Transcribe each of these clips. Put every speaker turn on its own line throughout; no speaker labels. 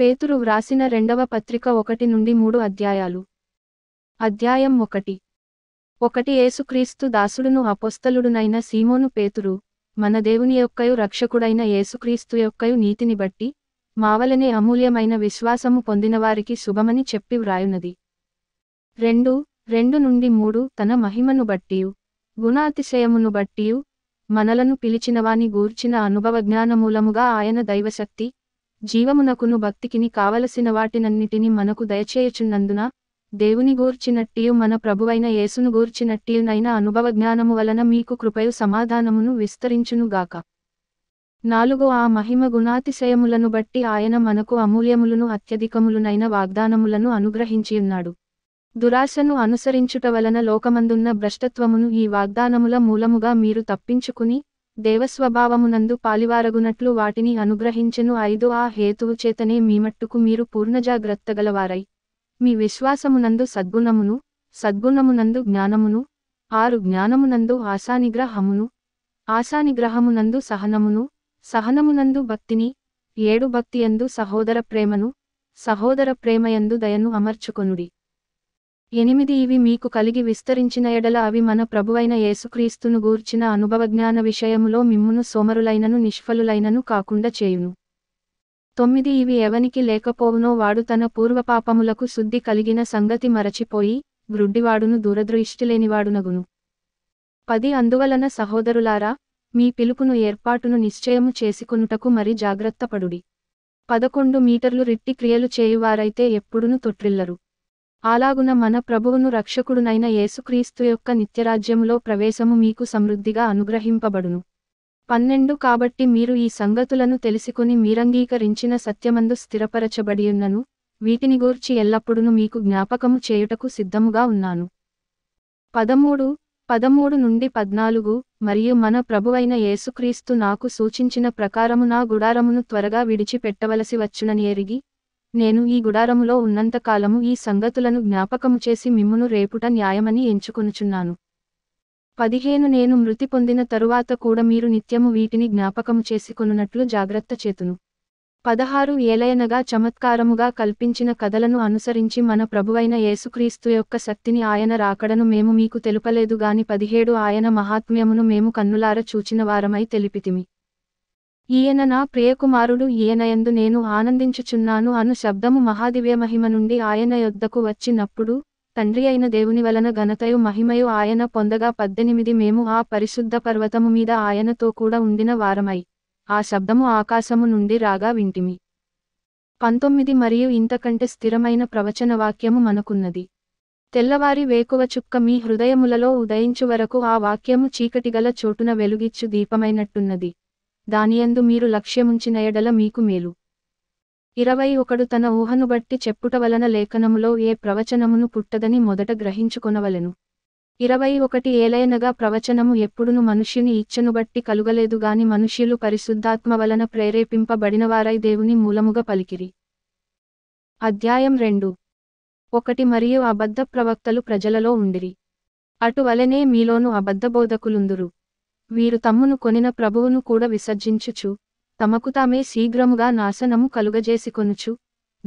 పేతురు వ్రాసిన రెండవ పత్రిక ఒకటి నుండి మూడు అధ్యాయాలు అధ్యాయం ఒకటి ఒకటి యేసుక్రీస్తు దాసుడును అపోస్తలుడునైన సీమోను పేతురు మన దేవుని యొక్కయు రక్షకుడైన యేసుక్రీస్తు యొక్కయు నీతిని బట్టి మావలనే అమూల్యమైన విశ్వాసము పొందినవారికి శుభమని చెప్పి వ్రాయునది రెండు రెండు నుండి మూడు తన మహిమను బట్టియు గుణాతిశయమును బట్టియు మనలను పిలిచినవాని గూర్చిన అనుభవ జ్ఞానమూలముగా ఆయన దైవశక్తి జీవమునకును భక్తికిని కావలసిన వాటినన్నిటిని మనకు దయచేయచున్నందున దేవుని గూర్చినట్టియు మన ప్రభువైన యేసును గూర్చినట్టియునైనా అనుభవ జ్ఞానము వలన మీకు కృపయు సమాధానమును విస్తరించునుగాక నాలుగు ఆ మహిమ గుణాతిశయములను బట్టి ఆయన మనకు అమూల్యములను అత్యధికములునైన వాగ్దానములను అనుగ్రహించియున్నాడు దురాశను అనుసరించుట వలన లోకమందున్న భ్రష్టత్వమును ఈ వాగ్దానముల మూలముగా మీరు తప్పించుకుని దేవస్వభావమునందు పాలివారగునట్లు వాటిని అనుగ్రహించెను ఐదు ఆ హేతువు చేతనే మీ మట్టుకు మీరు పూర్ణజాగ్రత్తగలవారై మీ విశ్వాసమునందు సద్గుణమును సద్గుణమునందు జ్ఞానమును ఆరు జ్ఞానమునందు ఆశానిగ్రహమును ఆశానిగ్రహమునందు సహనమును సహనమునందు భక్తిని ఏడు భక్తియందు సహోదర ప్రేమను సహోదర ప్రేమయందు దయను అమర్చుకొనుడి ఎనిమిది ఇవి మీకు కలిగి విస్తరించిన ఎడల అవి మన ప్రభువైన యేసుక్రీస్తును గూర్చిన అనుభవజ్ఞాన విషయములో మిమ్మును సోమరులైనను నిష్ఫలులైనను కాకుండా చేయును తొమ్మిది ఇవి ఎవనికి లేకపోవునో వాడు తన పూర్వపాపములకు శుద్ధి కలిగిన సంగతి మరచిపోయి దూరదృష్టి దూరదృష్టిలేనివాడునగును పది అందువలన సహోదరులారా మీ పిలుపును ఏర్పాటును నిశ్చయము చేసుకునుటకు మరి జాగ్రత్తపడుడి పదకొండు మీటర్లు రిట్టి క్రియలు చేయువారైతే ఎప్పుడును తొట్రిల్లరు అలాగున మన ప్రభువును రక్షకుడునైన యేసుక్రీస్తు యొక్క నిత్యరాజ్యంలో ప్రవేశము మీకు సమృద్ధిగా అనుగ్రహింపబడును పన్నెండు కాబట్టి మీరు ఈ సంగతులను తెలుసుకుని మీరంగీకరించిన సత్యమందు స్థిరపరచబడియున్నను వీటిని గూర్చి ఎల్లప్పుడూ మీకు జ్ఞాపకము చేయుటకు సిద్ధముగా ఉన్నాను పదమూడు పదమూడు నుండి పద్నాలుగు మరియు మన ప్రభువైన యేసుక్రీస్తు నాకు సూచించిన ప్రకారము నా గుడారమును త్వరగా విడిచిపెట్టవలసి వచ్చునని ఎరిగి నేను ఈ గుడారములో ఉన్నంతకాలము ఈ సంగతులను జ్ఞాపకము చేసి మిమ్మును రేపుట న్యాయమని ఎంచుకొనుచున్నాను పదిహేను నేను మృతి పొందిన తరువాత కూడా మీరు నిత్యము వీటిని జ్ఞాపకము చేసుకొనున్నట్లు జాగ్రత్త చేతును పదహారు ఏలయనగా చమత్కారముగా కల్పించిన కథలను అనుసరించి మన ప్రభువైన యేసుక్రీస్తు యొక్క శక్తిని ఆయన రాకడను మేము మీకు తెలుపలేదు గాని పదిహేడు ఆయన మహాత్మ్యమును మేము కన్నులార చూచిన వారమై తెలిపితిమి ఈయన నా ప్రియకుమారుడు ఈయనయందు నేను ఆనందించుచున్నాను అను శబ్దము మహాదివ్యమహిమ నుండి ఆయన యొద్దకు వచ్చినప్పుడు తండ్రి అయిన దేవుని వలన ఘనతయు మహిమయు ఆయన పొందగా పద్దెనిమిది మేము ఆ పరిశుద్ధ పర్వతము మీద ఆయనతో కూడా ఉండిన వారమై ఆ శబ్దము ఆకాశము నుండి రాగా వింటిమి పంతొమ్మిది మరియు ఇంతకంటే స్థిరమైన ప్రవచన వాక్యము మనకున్నది తెల్లవారి వేకువ చుక్క మీ హృదయములలో ఉదయించు వరకు ఆ వాక్యము చీకటిగల చోటున వెలుగిచ్చు దీపమైనట్టున్నది దానియందు మీరు లక్ష్యముంచిన ఎడల మీకు మేలు ఇరవై ఒకడు తన ఊహను బట్టి చెప్పుట వలన లేఖనములో ఏ ప్రవచనమును పుట్టదని మొదట గ్రహించుకొనవలెను ఇరవై ఒకటి ఏలైనగా ప్రవచనము ఎప్పుడును మనుష్యుని ఇచ్చను బట్టి కలుగలేదు గాని మనుష్యులు పరిశుద్ధాత్మ వలన ప్రేరేపింపబడినవారై దేవుని మూలముగా పలికిరి అధ్యాయం రెండు ఒకటి మరియు అబద్ధ ప్రవక్తలు ప్రజలలో ఉండిరి అటువలనే మీలోను అబద్ధ బోధకులుందురు వీరు తమ్మును కొనిన ప్రభువును కూడా విసర్జించుచు తమకు తామే శీఘ్రముగా నాశనము కలుగజేసికొనుచు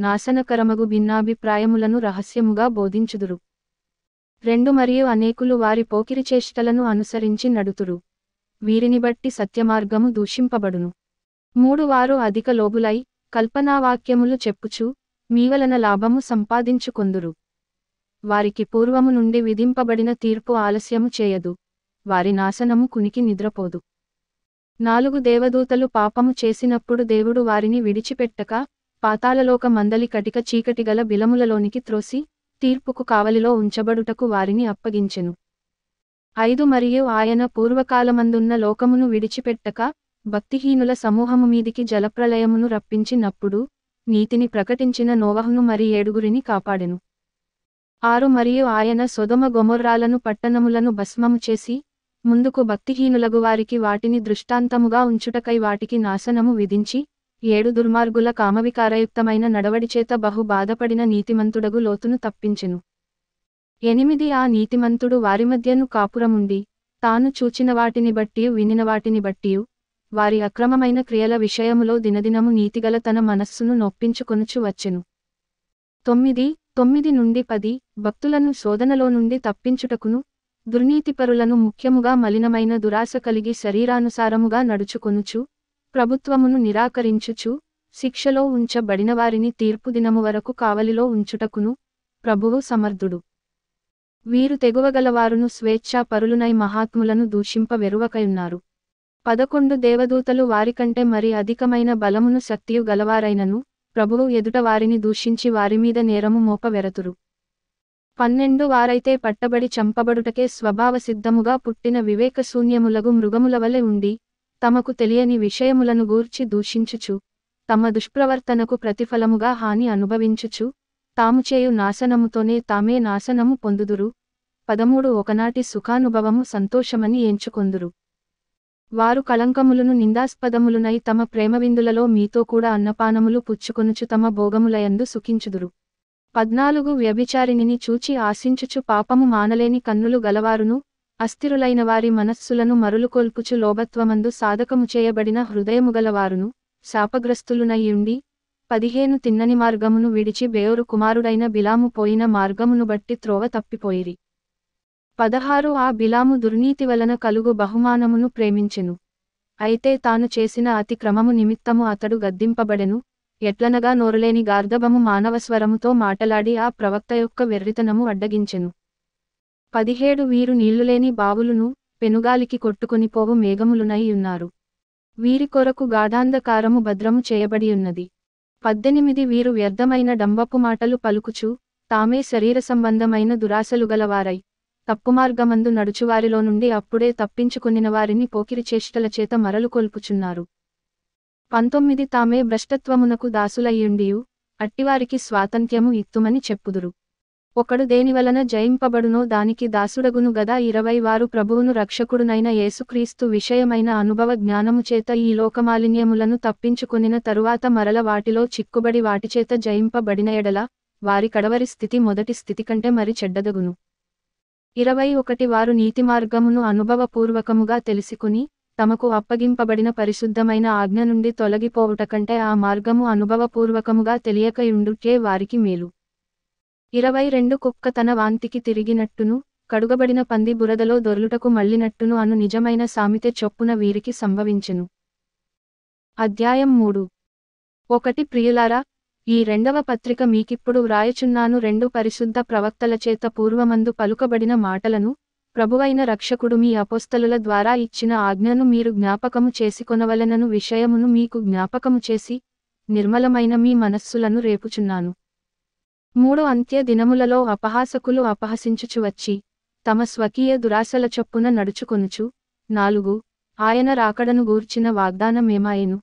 నాశనకరమగు భిన్నాభిప్రాయములను రహస్యముగా బోధించుదురు రెండు మరియు అనేకులు వారి పోకిరి చేష్టలను అనుసరించి నడుతురు వీరిని బట్టి సత్యమార్గము దూషింపబడును మూడు వారు అధిక లోబులై కల్పనావాక్యములు చెప్పుచు మీవలన లాభము సంపాదించుకొందురు వారికి పూర్వము నుండి విధింపబడిన తీర్పు ఆలస్యము చేయదు వారి నాశనము కునికి నిద్రపోదు నాలుగు దేవదూతలు పాపము చేసినప్పుడు దేవుడు వారిని విడిచిపెట్టక పాతాళలోక మందలి కటిక చీకటిగల బిలములలోనికి త్రోసి తీర్పుకు కావలిలో ఉంచబడుటకు వారిని అప్పగించెను ఐదు మరియు ఆయన పూర్వకాలమందున్న లోకమును విడిచిపెట్టక భక్తిహీనుల సమూహము మీదికి జలప్రలయమును రప్పించినప్పుడు నీతిని ప్రకటించిన నోవహును మరి ఏడుగురిని కాపాడెను ఆరు మరియు ఆయన సొదమ గొమొర్రాలను పట్టణములను భస్మము చేసి ముందుకు వారికి వాటిని దృష్టాంతముగా ఉంచుటకై వాటికి నాశనము విధించి ఏడు దుర్మార్గుల కామవికారయుక్తమైన నడవడిచేత బహు బాధపడిన నీతిమంతుడగు లోతును తప్పించెను ఎనిమిది ఆ నీతిమంతుడు వారి మధ్యను కాపురముండి తాను చూచిన వాటిని బట్టి వినిన వాటిని బట్టి వారి అక్రమమైన క్రియల విషయములో దినదినము నీతిగల తన మనస్సును నొప్పించుకొనుచు వచ్చెను తొమ్మిది తొమ్మిది నుండి పది భక్తులను శోధనలో నుండి తప్పించుటకును దుర్నీతిపరులను ముఖ్యముగా మలినమైన దురాశ కలిగి శరీరానుసారముగా నడుచుకొనుచు ప్రభుత్వమును నిరాకరించుచు శిక్షలో ఉంచబడిన వారిని తీర్పు దినము వరకు కావలిలో ఉంచుటకును ప్రభువు సమర్థుడు వీరు తెగువగలవారును స్వేచ్ఛాపరులునై మహాత్ములను దూషింప వెరువకయున్నారు పదకొండు దేవదూతలు వారికంటే మరి అధికమైన బలమును శక్తియు గలవారైనను ప్రభువు ఎదుట వారిని దూషించి వారిమీద నేరము మోపవెరతురు పన్నెండు వారైతే పట్టబడి చంపబడుటకే స్వభావసిద్ధముగా పుట్టిన వివేకశూన్యములగు మృగములవలె ఉండి తమకు తెలియని విషయములను గూర్చి దూషించుచు తమ దుష్ప్రవర్తనకు ప్రతిఫలముగా హాని అనుభవించుచు తాము చేయు నాశనముతోనే తామే నాశనము పొందుదురు పదమూడు ఒకనాటి సుఖానుభవము సంతోషమని ఎంచుకొందురు వారు కళంకములను నిందాస్పదములునై తమ ప్రేమవిందులలో మీతో కూడా అన్నపానములు పుచ్చుకొనుచు తమ భోగములయందు సుఖించుదురు పద్నాలుగు వ్యభిచారిణిని చూచి ఆశించుచు పాపము మానలేని కన్నులు గలవారును అస్థిరులైన వారి మనస్సులను మరులుకొల్పుచు లోభత్వమందు సాధకము చేయబడిన హృదయముగలవారును శాపగ్రస్తులునయ్యుండి పదిహేను తిన్నని మార్గమును విడిచి బేవురు కుమారుడైన బిలాము పోయిన మార్గమును బట్టి త్రోవ తప్పిపోయిరి పదహారు ఆ బిలాము దుర్నీతి వలన కలుగు బహుమానమును ప్రేమించెను అయితే తాను చేసిన అతిక్రమము నిమిత్తము అతడు గద్దింపబడెను ఎట్లనగా నోరులేని గార్ధబము మానవస్వరముతో మాటలాడి ఆ ప్రవక్త యొక్క వెర్రితనము అడ్డగించెను పదిహేడు వీరు నీళ్లులేని బావులును పెనుగాలికి కొట్టుకునిపోవు మేఘములునై ఉన్నారు వీరి కొరకు గాఢాంధకారము భద్రము చేయబడి ఉన్నది పద్దెనిమిది వీరు వ్యర్థమైన డంబపు మాటలు పలుకుచు తామే శరీర సంబంధమైన దురాశలు గలవారై తప్పుమార్గమందు నడుచువారిలో నుండి అప్పుడే తప్పించుకునిన వారిని పోకిరి చేష్టల చేత మరలు కొల్పుచున్నారు పంతొమ్మిది తామే భ్రష్టత్వమునకు దాసులయ్యుండియు అట్టివారికి స్వాతంత్ర్యము ఇత్తుమని చెప్పుదురు ఒకడు దేనివలన జయింపబడునో దానికి దాసుడగును గదా ఇరవై వారు ప్రభువును రక్షకుడునైన యేసుక్రీస్తు విషయమైన అనుభవ జ్ఞానము చేత ఈ లోకమాలిన్యములను తప్పించుకునిన తరువాత మరల వాటిలో చిక్కుబడి వాటిచేత జయింపబడిన ఎడల వారి కడవరి స్థితి మొదటి స్థితి కంటే మరి చెడ్డదగును ఇరవై ఒకటి వారు నీతి మార్గమును అనుభవపూర్వకముగా తెలుసుకుని తమకు అప్పగింపబడిన పరిశుద్ధమైన ఆజ్ఞ నుండి తొలగిపోవుట కంటే ఆ మార్గము అనుభవపూర్వకముగా తెలియకయుండుకే వారికి మేలు ఇరవై రెండు కుక్క తన వాంతికి తిరిగినట్టును కడుగబడిన పంది బురదలో దొర్లుటకు మళ్లినట్టును అను నిజమైన సామితే చొప్పున వీరికి సంభవించెను అధ్యాయం మూడు ఒకటి ప్రియులారా ఈ రెండవ పత్రిక మీకిప్పుడు వ్రాయచున్నాను రెండు పరిశుద్ధ ప్రవక్తల చేత పూర్వమందు పలుకబడిన మాటలను ప్రభువైన రక్షకుడు మీ అపోస్తలుల ద్వారా ఇచ్చిన ఆజ్ఞను మీరు జ్ఞాపకము చేసుకొనవలనను విషయమును మీకు జ్ఞాపకము చేసి నిర్మలమైన మీ మనస్సులను రేపుచున్నాను మూడు అంత్య దినములలో అపహాసకులు అపహసించుచు వచ్చి తమ స్వకీయ దురాశల చొప్పున నడుచుకొనుచు నాలుగు ఆయన రాకడను గూర్చిన వాగ్దానమేమాయెను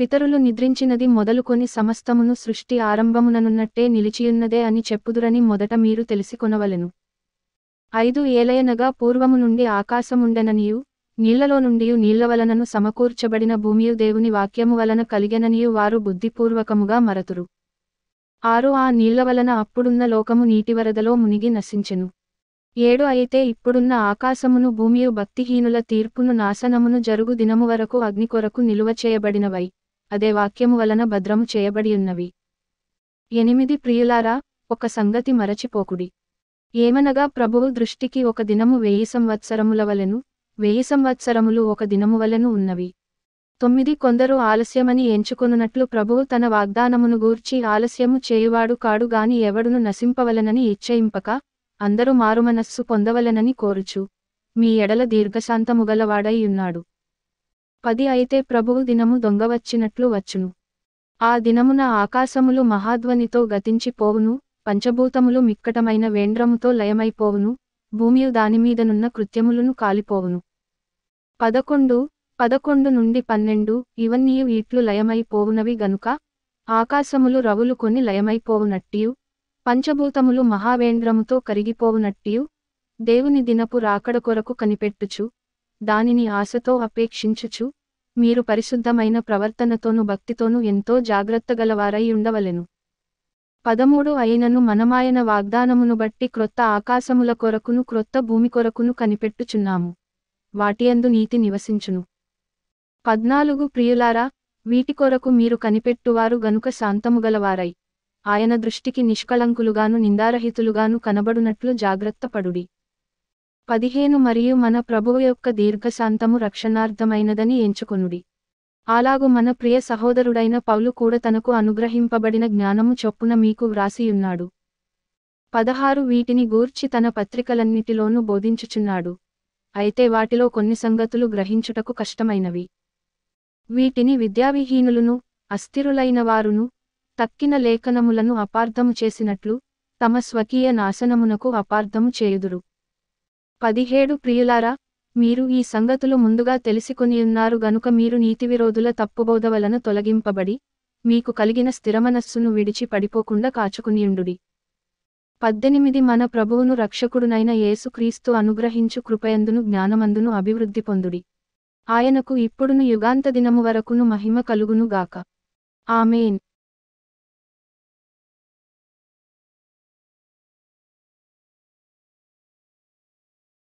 పితరులు నిద్రించినది మొదలుకొని సమస్తమును సృష్టి ఆరంభముననున్నట్టే నిలిచియున్నదే అని చెప్పుదురని మొదట మీరు తెలిసికొనవలెను ఐదు ఏలయనగా పూర్వము నుండి ఆకాశముండననియు నీళ్లలో నుండియు నీళ్ల వలనను సమకూర్చబడిన భూమియు దేవుని వాక్యము వలన కలిగెననియు వారు బుద్ధిపూర్వకముగా మరతురు ఆరు ఆ నీళ్ల వలన అప్పుడున్న లోకము నీటివరదలో మునిగి నశించెను ఏడు అయితే ఇప్పుడున్న ఆకాశమును భూమియు భక్తిహీనుల తీర్పును నాశనమును జరుగు దినము వరకు అగ్ని కొరకు నిలువ చేయబడినవై అదే వాక్యము వలన భద్రము చేయబడియున్నవి ఎనిమిది ప్రియులారా ఒక సంగతి మరచిపోకుడి ఏమనగా ప్రభువు దృష్టికి ఒక దినము వెయ్యి సంవత్సరముల వలెను వెయ్యి సంవత్సరములు ఒక దినము వలెను ఉన్నవి తొమ్మిది కొందరు ఆలస్యమని ఎంచుకొనున్నట్లు ప్రభువు తన వాగ్దానమును గూర్చి ఆలస్యము చేయువాడు కాడుగాని ఎవడును నశింపవలనని ఇచ్చయింపక అందరూ మారుమనస్సు పొందవలనని కోరుచు మీ ఎడల దీర్ఘశాంతముగలవాడై ఉన్నాడు పది అయితే ప్రభువు దినము దొంగవచ్చినట్లు వచ్చును ఆ దినమున ఆకాశములు మహాధ్వనితో గతించిపోవును పంచభూతములు మిక్కటమైన వేంద్రముతో లయమైపోవును భూమియు దానిమీదనున్న కృత్యములను కాలిపోవును పదకొండు పదకొండు నుండి పన్నెండు ఇవన్నీయు వీట్లు లయమైపోవునవి గనుక ఆకాశములు రవులు కొని లయమైపోవునట్టియు పంచభూతములు మహావేంద్రముతో కరిగిపోవునట్టియు దేవుని దినపు రాకడ కొరకు కనిపెట్టుచు దానిని ఆశతో అపేక్షించుచు మీరు పరిశుద్ధమైన ప్రవర్తనతోనూ భక్తితోనూ ఎంతో గలవారై ఉండవలెను పదమూడు అయినను మనమాయన వాగ్దానమును బట్టి క్రొత్త ఆకాశముల కొరకును క్రొత్త భూమి కొరకును కనిపెట్టుచున్నాము వాటియందు నీతి నివసించును పద్నాలుగు ప్రియులారా వీటి కొరకు మీరు కనిపెట్టువారు గనుక శాంతముగలవారై ఆయన దృష్టికి నిష్కళంకులుగాను నిందారహితులుగాను కనబడునట్లు జాగ్రత్తపడుడి పదిహేను మరియు మన ప్రభువు యొక్క దీర్ఘశాంతము రక్షణార్థమైనదని ఎంచుకొనుడి అలాగు మన ప్రియ సహోదరుడైన పౌలు కూడా తనకు అనుగ్రహింపబడిన జ్ఞానము చొప్పున మీకు వ్రాసియున్నాడు పదహారు వీటిని గూర్చి తన పత్రికలన్నిటిలోనూ బోధించుచున్నాడు అయితే వాటిలో కొన్ని సంగతులు గ్రహించుటకు కష్టమైనవి వీటిని విద్యావిహీనులను అస్థిరులైన వారును తక్కిన లేఖనములను అపార్థము చేసినట్లు తమ స్వకీయ నాశనమునకు అపార్థము చేయుదురు పదిహేడు ప్రియులారా మీరు ఈ సంగతులు ముందుగా ఉన్నారు గనుక మీరు నీతివిరోధుల తప్పుబోధ వలన తొలగింపబడి మీకు కలిగిన స్థిరమనస్సును విడిచి పడిపోకుండా కాచుకునియుండుడి పద్దెనిమిది మన ప్రభువును రక్షకుడునైన యేసుక్రీస్తు అనుగ్రహించు కృపయందును జ్ఞానమందును అభివృద్ధి పొందుడి ఆయనకు ఇప్పుడును యుగాంత దినము వరకును మహిమ కలుగునుగాక ఆమెన్